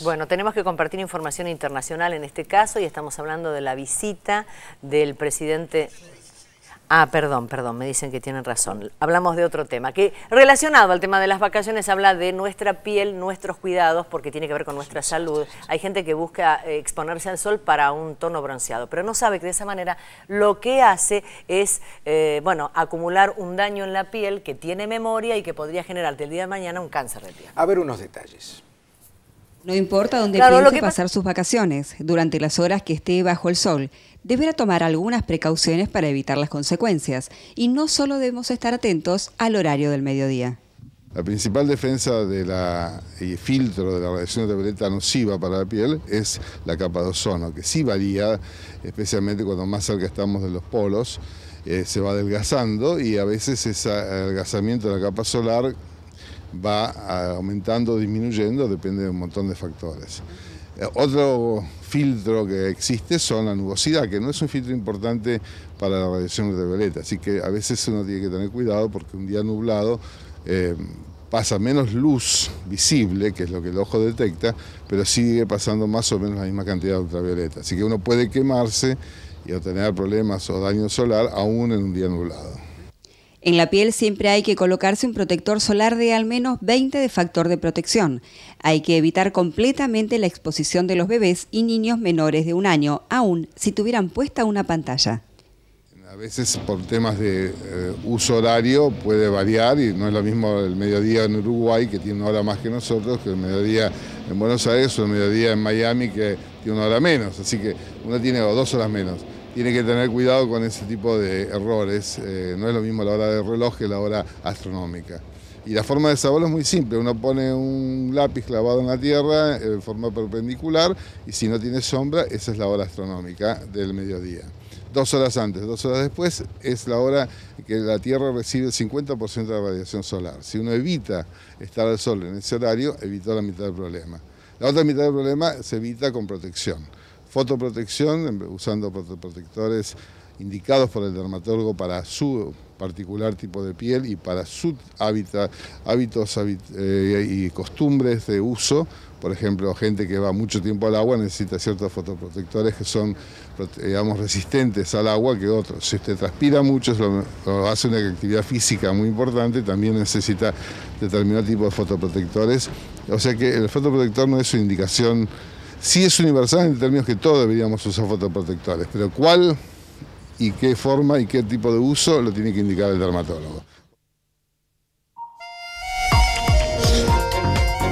Bueno, tenemos que compartir información internacional en este caso y estamos hablando de la visita del presidente... Ah, perdón, perdón, me dicen que tienen razón. Hablamos de otro tema, que relacionado al tema de las vacaciones habla de nuestra piel, nuestros cuidados, porque tiene que ver con nuestra salud. Hay gente que busca eh, exponerse al sol para un tono bronceado, pero no sabe que de esa manera lo que hace es, eh, bueno, acumular un daño en la piel que tiene memoria y que podría generarte el día de mañana un cáncer de piel. A ver unos detalles. No importa dónde piense pasar sus vacaciones, durante las horas que esté bajo el sol, deberá tomar algunas precauciones para evitar las consecuencias. Y no solo debemos estar atentos al horario del mediodía. La principal defensa de la, filtro de la radiación ultravioleta nociva para la piel es la capa de ozono, que sí varía, especialmente cuando más cerca estamos de los polos, eh, se va adelgazando y a veces ese adelgazamiento de la capa solar va aumentando o disminuyendo, depende de un montón de factores. Eh, otro filtro que existe son la nubosidad, que no es un filtro importante para la radiación ultravioleta, así que a veces uno tiene que tener cuidado porque un día nublado eh, pasa menos luz visible, que es lo que el ojo detecta, pero sigue pasando más o menos la misma cantidad de ultravioleta, así que uno puede quemarse y obtener problemas o daño solar aún en un día nublado. En la piel siempre hay que colocarse un protector solar de al menos 20 de factor de protección. Hay que evitar completamente la exposición de los bebés y niños menores de un año, aun si tuvieran puesta una pantalla. A veces por temas de eh, uso horario puede variar y no es lo mismo el mediodía en Uruguay que tiene una hora más que nosotros que el mediodía en Buenos Aires o el mediodía en Miami que tiene una hora menos, así que uno tiene dos horas menos tiene que tener cuidado con ese tipo de errores. Eh, no es lo mismo la hora de reloj que la hora astronómica. Y la forma de saberlo es muy simple. Uno pone un lápiz clavado en la Tierra en eh, forma perpendicular y si no tiene sombra, esa es la hora astronómica del mediodía. Dos horas antes, dos horas después es la hora que la Tierra recibe el 50% de radiación solar. Si uno evita estar al sol en ese horario, evita la mitad del problema. La otra mitad del problema se evita con protección fotoprotección, em, usando fotoprotectores indicados por el dermatólogo para su particular tipo de piel y para su hábitat, hábitos eh, y costumbres de uso. Por ejemplo, gente que va mucho tiempo al agua necesita ciertos fotoprotectores que son, digamos, resistentes al agua que otros. Si usted transpira mucho, hace una actividad física muy importante, también necesita determinado tipo de fotoprotectores. O sea que el fotoprotector no es su indicación Sí es universal en términos que todos deberíamos usar fotoprotectores, pero cuál y qué forma y qué tipo de uso lo tiene que indicar el dermatólogo.